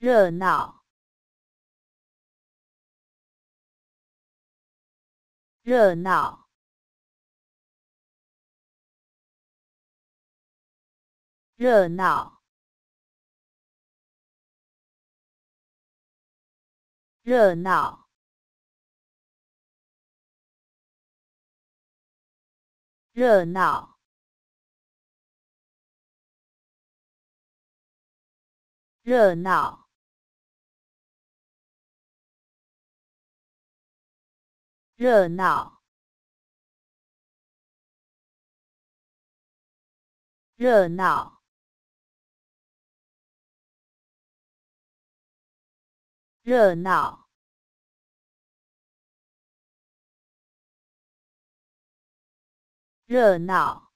热闹，热闹，热闹，热闹，热闹。热闹。热闹，热闹，热闹，热闹。